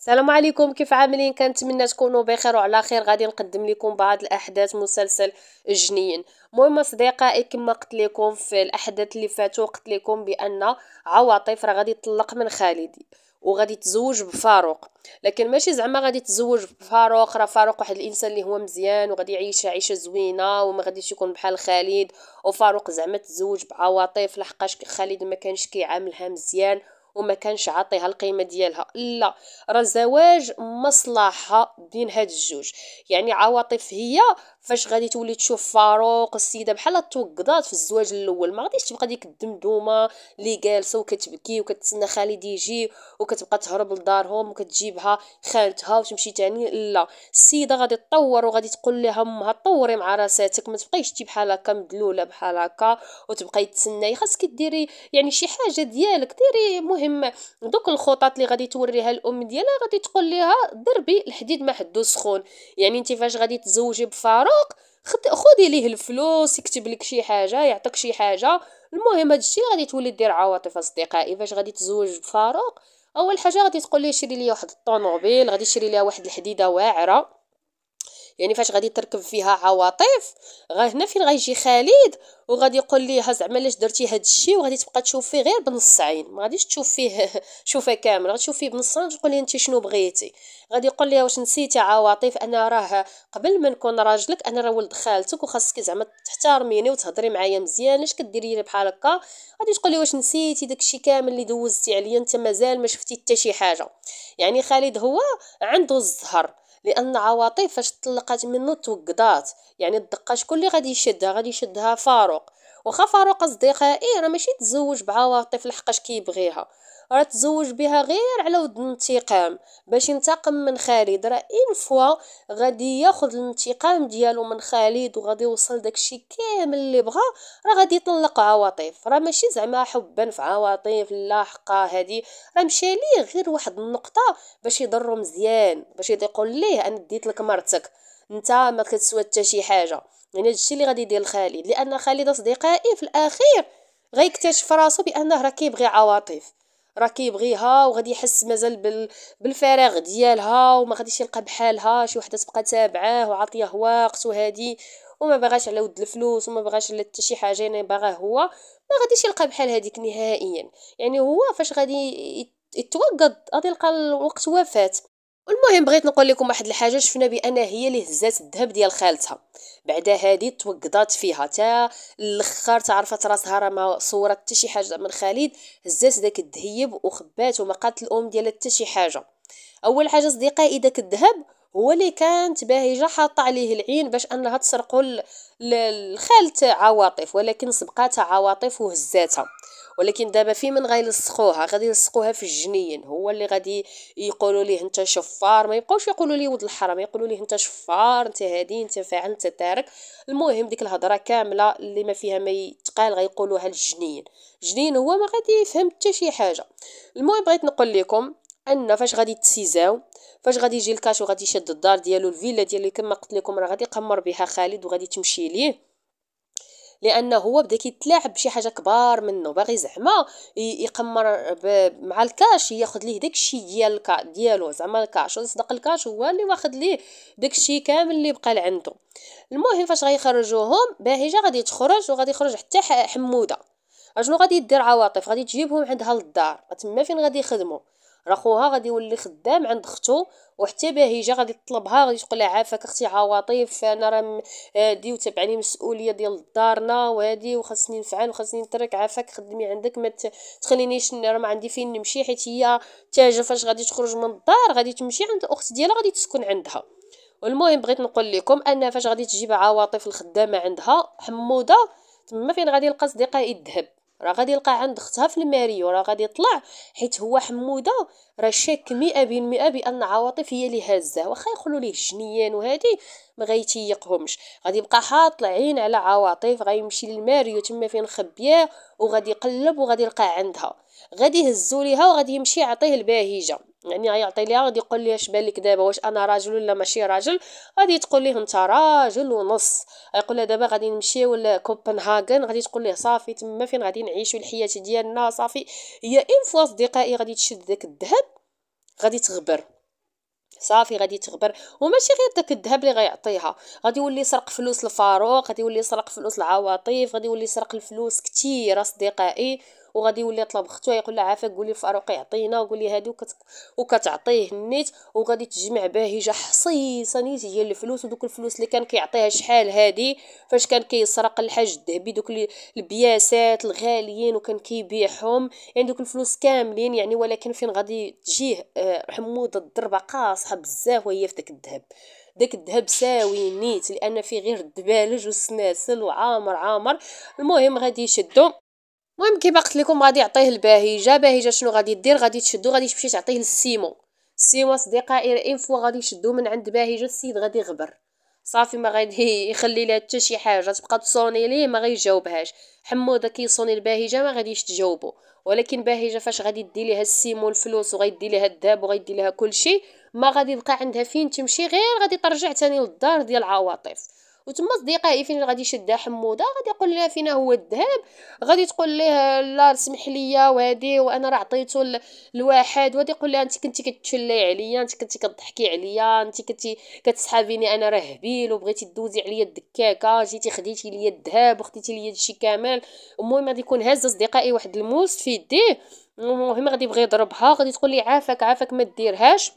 السلام عليكم كيف عاملين كنتمنى تكونوا بخير وعلى خير غادي نقدم لكم بعض الاحداث مسلسل جنين المهم اصدقائي كما قلت لكم في الاحداث اللي فاتوا قلت لكم بان عواطف راه غادي تطلق من خالدي وغادي تزوج بفاروق لكن ماشي زعما غادي تزوج بفاروق راه فاروق واحد الانسان اللي هو مزيان وغادي يعيش عيشه زوينه وما غاديش يكون بحال خالد وفاروق زعما تزوج بعواطف لحقاش خالد ما كانش كيعاملها مزيان وما كانش عاطيها القيمه ديالها لا راه الزواج مصلحه بين هاد الجوج يعني عواطف هي فاش غادي تولي تشوف فاروق السيده بحال توقضات في الزواج الاول ما غاديش تبقى ديك الدمدومه اللي جالسه وكتبكي وكتسنى خالد يجي وكتبقى تهرب لدارهم وكتجيبها خالتها وتمشي تاني لا السيده غادي تطور وغادي تقول لها امها طوري مع راساتك ما تبقايش تجي بحال هكا مدلوله بحال هكا وتبقاي تسناي خاصك ديري يعني شي حاجه ديالك ديري مهم دوك الخطط اللي غادي توريها الام ديالها غادي تقول لها دربي الحديد ما حدو سخون يعني انت فاش غادي تزوجي بفاروق العراق خدي ليه الفلوس يكتب لك شي حاجه يعطيك شي حاجه المهم الشيء غادي تولي دير عواطف اصدقائي فاش غادي تزوج بفاروق اول حاجه غادي تقول ليه شري ليا واحد الطوموبيل غادي شري ليها واحد الحديده واعره يعني فاش غادي تركب فيها عواطف هنا فين غيجي خالد وغادي يقول ها زعما علاش درتي هذا الشيء وغادي تبقى تشوف فيه غير بنص عين ما غاديش تشوف فيه شوفه كامل غتشوف فيه بنص عين تقول لي انت شنو بغيتي غادي يقول لي واش نسيتي عواطف انا راه قبل ما نكون راجلك انا راه ولد خالتك وخاصك زعما تحترميني وتهضري معايا مزيان اش كديري لي بحال هكا غادي تقول لي واش نسيتي داكشي كامل اللي دوزتي عليا انت مازال ما شفتي حتى شي حاجه يعني خالد هو عنده الزهر لان عواطي فاش طلقات منه توقدات يعني الدقه شكون اللي غادي يشدها غادي يشدها فاروق وخا فاروق اصدقائي راه ماشي تزوج بعواطف لحقاش كيبغيها راه تزوج بها غير على ود الانتقام باش ينتقم من خالد راه اين فوا غادي ياخذ الانتقام ديالو من خالد وغادي يوصل داكشي كامل اللي بغا راه غادي يطلق عواطف راه ماشي زعما حبا في عواطف لا حقا هادي راه مشى ليه غير واحد النقطه باش يضرو مزيان باش يقول ليه انا ديت لك مرتك انت ما كتسوى حتى شي حاجه يعني هادشي اللي غادي يدير خالد لان خالد اصدقائي في الاخير غيكتشف راسو بانه راه كيبغي عواطف راه كيبغيها وغادي يحس مازال بالفراغ ديالها وما غاديش يلقى بحالها شي وحده تبقى تابعاه وعطيه وقت وهادي وما باغاش على ود الفلوس وما باغاش على حتى شي حاجه يعني باغاه هو ما غاديش يلقى بحال هذيك نهائيا يعني هو فاش غادي يتوقد غادي يلقى الوقت وفات المهم بغيت نقول لكم واحد الحاجه شفنا بان هي اللي هزات الذهب ديال خالتها بعد هذه توقضات فيها تا الاخر تعرفت راسها راه ما صورت حتى شي حاجه من خالد هزات داك الذهب وخبات وما قالت الام ديالها حتى شي حاجه اول حاجه اصدقائي داك الذهب هو اللي كانت باهجه حاطه عليه العين باش انها تسرقوا لخالت عواطف ولكن سبقاتها عواطف وهزاتها ولكن دابا في من غيلصقوها غادي يلصقوها في الجنين هو اللي غادي يقولوا ليه انت شفار ما يبقاوش يقولوا ليه ولد الحرام يقولوا ليه انت شفار انت هادي انت فاعل انت تارك المهم ديك الهضره كامله اللي ما فيها ما يتقال غيقولوها للجنين الجنين هو ما غادي يفهم حتى شي حاجه المهم بغيت نقول لكم ان فاش غادي تسيزاو فاش غادي يجي الكاش وغادي يشد الدار ديالو الفيلا ديالو كما قلت لكم راه غادي يقمر بها خالد وغادي تمشي ليه لانه هو بدا كيتلاعب بشي حاجه كبار منه باغي زعما يقمر مع الكاش ياخذ ليه داكشي ديال الكا ديالو زعما الكاش وصدق الكاش هو اللي واخد ليه داكشي كامل اللي بقى لعنده المهم فاش غيخرجوهم باهجه غادي تخرج وغادي يخرج حتى حموده اشنو غادي دير عواطف غادي تجيبهم عندها للدار تما فين غادي يخدموا راه خوها غادي يولي خدام عند اختو وحتى بهيجه غادي تطلبها غادي تقول لها عافاك اختي عواطف انا راه هادي آه، وتبعني مسؤوليه ديال دارنا وهادي وخاصني نفعل وخاصني نترك عافاك خدمي عندك ما تخلينيش راه ما عندي فين نمشي حيت هي تاجه فاش غادي تخرج من الدار غادي تمشي عند الاخت ديالها غادي تسكن عندها والمهم بغيت نقول لكم ان فاش غادي تجيب عواطف الخدامه عندها حموده تما فين غادي يلقى صديقها الذهب راه غادي يلقى عند اختها في الماريو راه غادي يطلع حيت هو حموده راه شاك مئة بان عواطف هي اللي هزاه واخا يخلوا ليه جنيان وهادي ما غيتيقهمش غادي يبقى حاط العين على عواطف غيمشي للماريو تما فين خبياه وغادي يقلب وغادي يلقى عندها غادي يهزوا ليها وغادي يمشي يعطيه الباهجه يعني غيعطي ليها غادي يقول ليها اش بالك دابا واش انا راجل ولا ماشي راجل غادي تقول ليه انت راجل ونص غيقول لها دابا غادي نمشيو لكوبنهاغن غادي تقول ليه صافي تما فين غادي نعيشو الحياه ديالنا صافي هي ان فوا اصدقائي غادي تشد داك الذهب غادي تغبر صافي غادي تغبر وماشي غير داك الذهب اللي غيعطيها غادي يولي يسرق فلوس الفاروق غادي يولي يسرق فلوس العواطف غادي يولي يسرق الفلوس كثيره اصدقائي وغادي يولي يطلب اختو يقول لها عافاك قولي الفاروق يعطينا وقولي هادي وكتعطيه النيت وغادي تجمع بهجه حصيصه نيت هي الفلوس ودوك الفلوس اللي كان كيعطيها شحال هادي فاش كان كيسرق الحاج الذهبي دوك البياسات الغاليين وكان كيبيعهم يعني دوك الفلوس كاملين يعني ولكن فين غادي تجيه آه، حموده الضربه قاصحه بزاف وهي في داك الذهب داك الذهب ساوي نيت لان فيه غير الدبالج والسناسل وعامر عامر المهم غادي يشدو المهم كيما قلت لكم غادي يعطيه البهيجه بهيجه شنو غادي دير غادي تشدو غادي تمشي تعطيه للسيمو سيمو اصدقائي اين فوا غادي يشدو من عند بهيجه السيد غادي يغبر صافي ما غادي يخلي لها حتى شي حاجه تبقى تصوني ليه ما غيجاوبهاش حموده كيصوني البهيجه ما غاديش تجاوبو ولكن باهيجه فاش غادي دي ليها السيمو الفلوس وغيدي ليها الذهب وغيدي ليها كلشي ما غادي يبقى عندها فين تمشي غير غادي ترجع تاني للدار ديال العواطف وتما صديقائي فين غادي يشدها حموده غادي يقول لها فينا هو الذهب غادي تقول ليه لا سمح ليا وهادي وانا راه عطيته لواحد وغادي يقول لها انت كنتي كتشلي عليا انت كنتي كتضحكي عليا انت كنتي كتسحابيني انا راه هبيل وبغيتي دوزي عليا الدكاكه جيتي خديتي ليا الذهب وخديتي ليا هادشي كامل المهم غادي يكون هاز صديقائي واحد الموس في يديه المهم غادي يبغي يضربها غادي تقول لي عافاك عافاك ما ديرهاش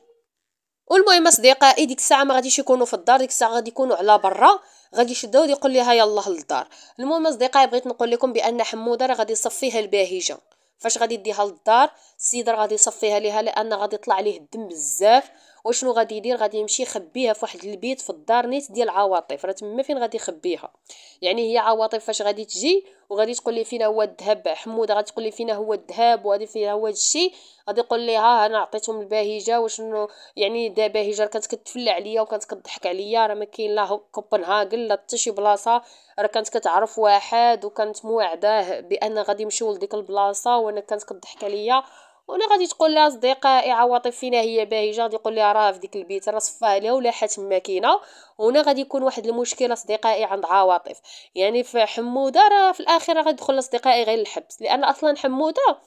والمهم اصدقائي ديك الساعه ما غاديش يكونوا في الدار ديك الساعه غادي يكونوا على برا غادي يشدها يقول ليها يلاه للدار المهم اصدقائي بغيت نقول لكم بان حموده راه غادي يصفيها الباهجه فاش غادي يديها للدار السيد راه غادي يصفيها ليها لان غادي يطلع ليه الدم بزاف وشنو غادي يدير غادي يمشي يخبيها في واحد البيت في الدار نيت ديال العواطف راه تما فين غادي يخبيها يعني هي عواطف فاش غادي تجي وغادي تقول لي فينا هو الذهب حموده غادي تقول لي فينا هو الذهب وغادي فينا هو الشيء غادي يقول ها انا عطيتهم البهيجه وشنو يعني دا بهيجه كانت كتفلع عليا وكانت كتضحك عليا راه ما كاين لا كوبنهاغن لا حتى شي بلاصه راه كانت كتعرف واحد وكانت موعداه بان غادي يمشيو لديك البلاصه وانا كانت كتضحك عليا ولا غادي تقول لها اصدقائي عواطف فينا هي باهجه غادي يقول لها راه في ديك البيت راه صفاه ولا حات ماكينه هنا غادي يكون واحد المشكله اصدقائي عند عواطف يعني في حموده راه في الاخير غادي تدخل اصدقائي غير الحبس لان اصلا حموده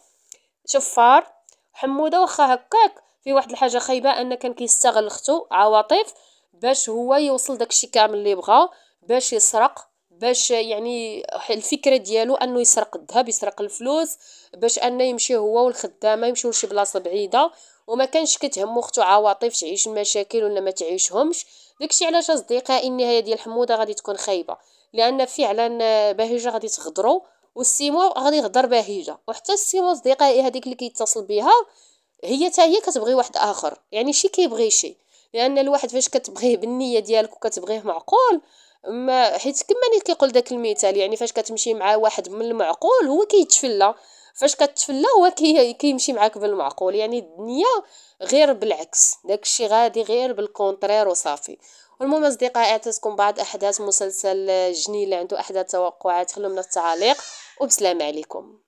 شفار حموده واخا هكاك في واحد الحاجه خايبه ان كان كيستغل اختو عواطف باش هو يوصل داكشي كامل اللي بغا باش يسرق باش يعني الفكره ديالو انه يسرق الذهب يسرق الفلوس باش انه يمشي هو والخدامه يمشيو لشي بلاصه بعيده وما كانش كتهمو اختو عواطف تعيش المشاكل ولا ما تعيشهمش داكشي علاش اصدقائي النهايه ديال حموده غادي تكون خايبه لان فعلا بهيجه غادي تغدرو والسيمو غادي يغدر بهيجه وحتى السيمو اصدقائي هذيك اللي كيتصل بها هي حتى هي كتبغي واحد اخر يعني شي كيبغي شي لان الواحد فاش كتبغيه بالنيه ديالك وكتبغيه معقول ما حيت كما اللي كيقول داك المثال يعني فاش كتمشي مع واحد من المعقول هو كيتفلى فاش كتفلى هو كي كيمشي معاك بالمعقول يعني الدنيا غير بالعكس داكشي غادي غير بالكونترير وصافي المهم اصدقائي اعطيتكم بعض احداث مسلسل جنين اللي عنده احداث توقعات خلونا في التعاليق وبسلام عليكم